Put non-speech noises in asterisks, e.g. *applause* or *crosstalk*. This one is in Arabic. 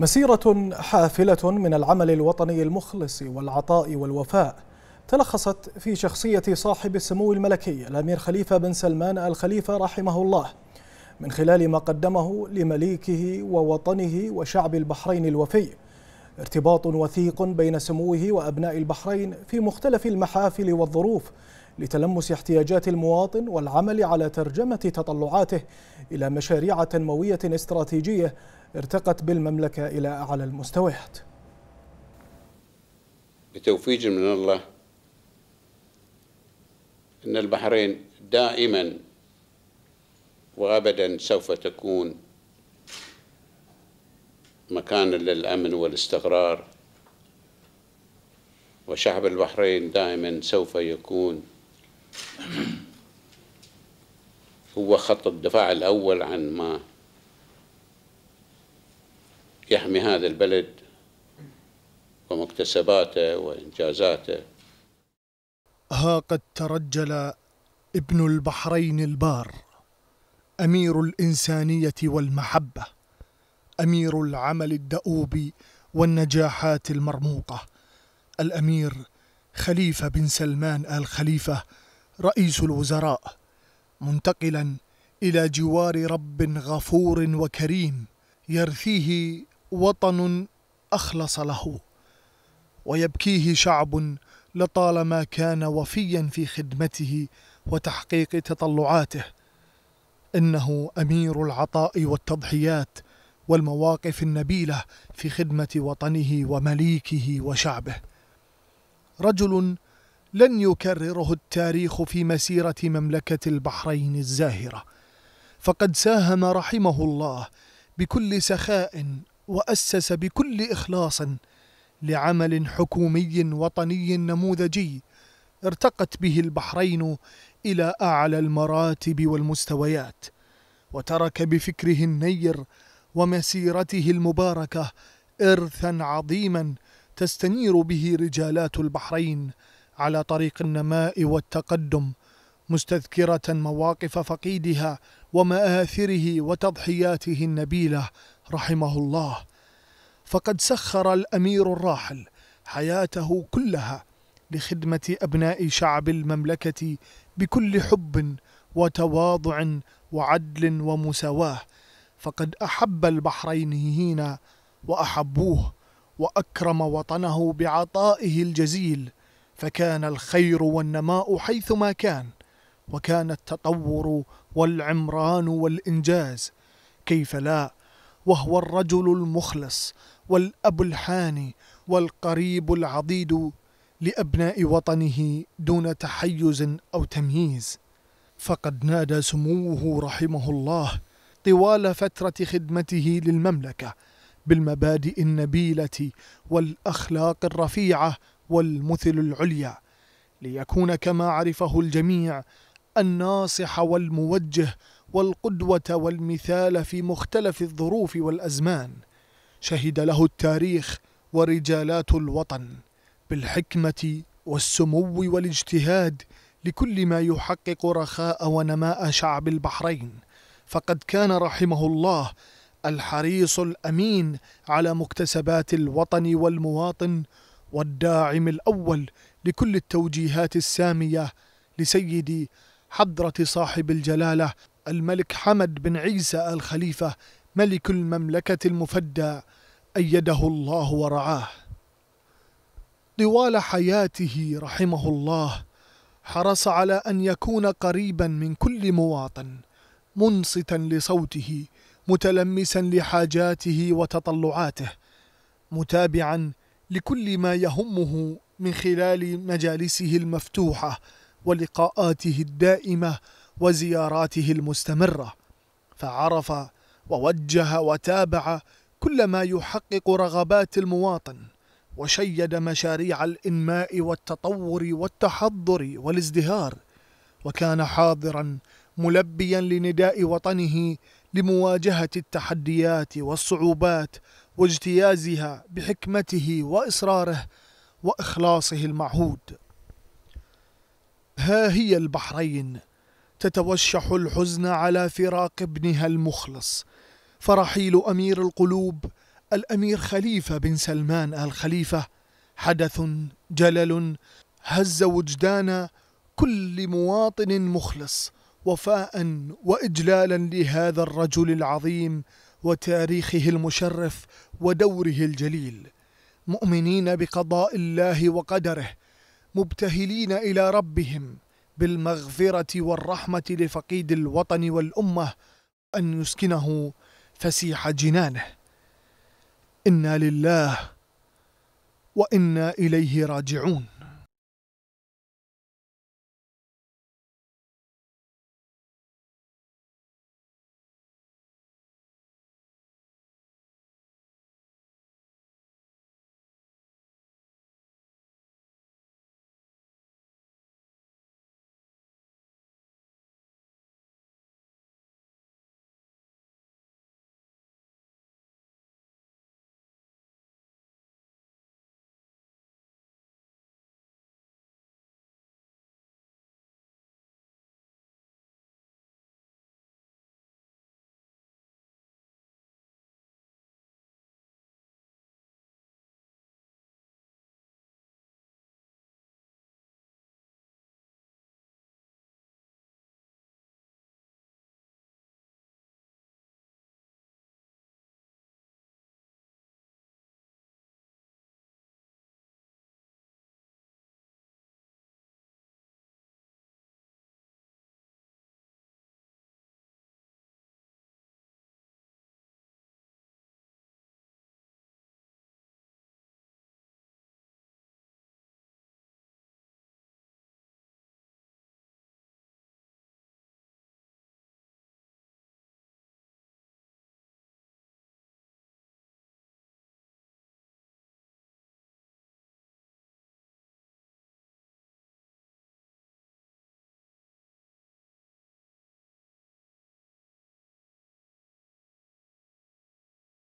مسيرة حافلة من العمل الوطني المخلص والعطاء والوفاء تلخصت في شخصية صاحب السمو الملكي الأمير خليفة بن سلمان الخليفة رحمه الله من خلال ما قدمه لمليكه ووطنه وشعب البحرين الوفي ارتباط وثيق بين سموه وأبناء البحرين في مختلف المحافل والظروف لتلمس احتياجات المواطن والعمل على ترجمة تطلعاته إلى مشاريع تنموية استراتيجية ارتقت بالمملكة إلى أعلى المستويات بتوفيق من الله أن البحرين دائما وأبدا سوف تكون مكانا للأمن والاستقرار وشعب البحرين دائما سوف يكون *clears throat* هو خط الدفاع الأول عن ما يحمي هذا البلد ومكتسباته وإنجازاته ها قد ترجل ابن البحرين البار أمير الإنسانية والمحبة أمير العمل الدؤوب والنجاحات المرموقة الأمير خليفة بن سلمان آل خليفة رئيس الوزراء منتقلا إلى جوار رب غفور وكريم يرثيه وطن أخلص له ويبكيه شعب لطالما كان وفيا في خدمته وتحقيق تطلعاته انه امير العطاء والتضحيات والمواقف النبيله في خدمه وطنه ومليكه وشعبه رجل لن يكرره التاريخ في مسيرة مملكة البحرين الزاهرة فقد ساهم رحمه الله بكل سخاء وأسس بكل إخلاص لعمل حكومي وطني نموذجي ارتقت به البحرين إلى أعلى المراتب والمستويات وترك بفكره النير ومسيرته المباركة إرثا عظيما تستنير به رجالات البحرين على طريق النماء والتقدم مستذكرة مواقف فقيدها ومآثره وتضحياته النبيلة رحمه الله فقد سخر الأمير الراحل حياته كلها لخدمة أبناء شعب المملكة بكل حب وتواضع وعدل ومساواة فقد أحب البحرينيين وأحبوه وأكرم وطنه بعطائه الجزيل فكان الخير والنماء حيثما كان وكان التطور والعمران والإنجاز كيف لا وهو الرجل المخلص والأب الحاني والقريب العضيد لأبناء وطنه دون تحيز أو تمييز فقد نادى سموه رحمه الله طوال فترة خدمته للمملكة بالمبادئ النبيلة والأخلاق الرفيعة والمثل العليا ليكون كما عرفه الجميع الناصح والموجه والقدوه والمثال في مختلف الظروف والازمان شهد له التاريخ ورجالات الوطن بالحكمه والسمو والاجتهاد لكل ما يحقق رخاء ونماء شعب البحرين فقد كان رحمه الله الحريص الامين على مكتسبات الوطن والمواطن والداعم الأول لكل التوجيهات السامية لسيدي حضرة صاحب الجلالة الملك حمد بن عيسى الخليفة ملك المملكة المفدى أيده الله ورعاه طوال حياته رحمه الله حرص على أن يكون قريبا من كل مواطن منصتا لصوته متلمسا لحاجاته وتطلعاته متابعا لكل ما يهمه من خلال مجالسه المفتوحه ولقاءاته الدائمه وزياراته المستمره فعرف ووجه وتابع كل ما يحقق رغبات المواطن وشيد مشاريع الانماء والتطور والتحضر والازدهار وكان حاضرا ملبيا لنداء وطنه لمواجهه التحديات والصعوبات واجتيازها بحكمته واصراره واخلاصه المعهود ها هي البحرين تتوشح الحزن على فراق ابنها المخلص فرحيل امير القلوب الامير خليفه بن سلمان ال خليفه حدث جلل هز وجدان كل مواطن مخلص وفاء واجلالا لهذا الرجل العظيم وتاريخه المشرف ودوره الجليل مؤمنين بقضاء الله وقدره مبتهلين الى ربهم بالمغفره والرحمه لفقيد الوطن والامه ان يسكنه فسيح جنانه انا لله وانا اليه راجعون